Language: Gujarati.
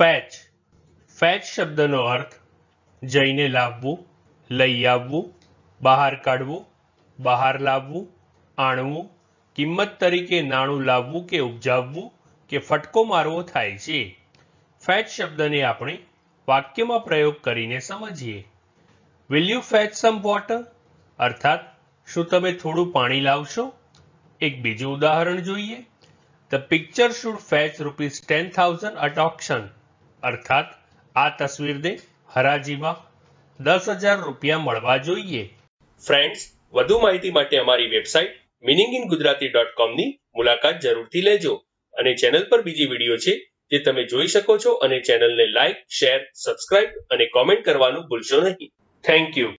ફેચ ફેચ શબ્દનો અર્થ જઈને લાવવું લઈ આવવું બહાર કાઢવું બહાર લાવવું આણવું કિંમત તરીકે નાણું લાવવું કે ઉપજાવવું કે ફટકો મારવો થાય છે ફેચ શબ્દને આપણે વાક્યમાં પ્રયોગ કરીને સમજીએ will you fetch some water અર્થાત શું તમે થોડું પાણી લાવશો એક બીજું ઉદાહરણ જોઈએ the picture should fetch rupees ten thousand at auction અર્થાત આ તસવીરને હરાજીમાં દસ હજાર રૂપિયા મળવા જોઈએ ફ્રેન્ડ્સ વધુ માહિતી માટે અમારી website meaning in Gujarati dot કોમની મુલાકાત જરૂરથી લેજો અને ચેનલ પર બીજી વિડીયો છે જે તમે જોઈ શકો છો અને ચેનલને લાઇક શેર સબસ્ક્રાઇબ અને કોમેન્ટ કરવાનું ભૂલશો નહીં થેન્ક યુ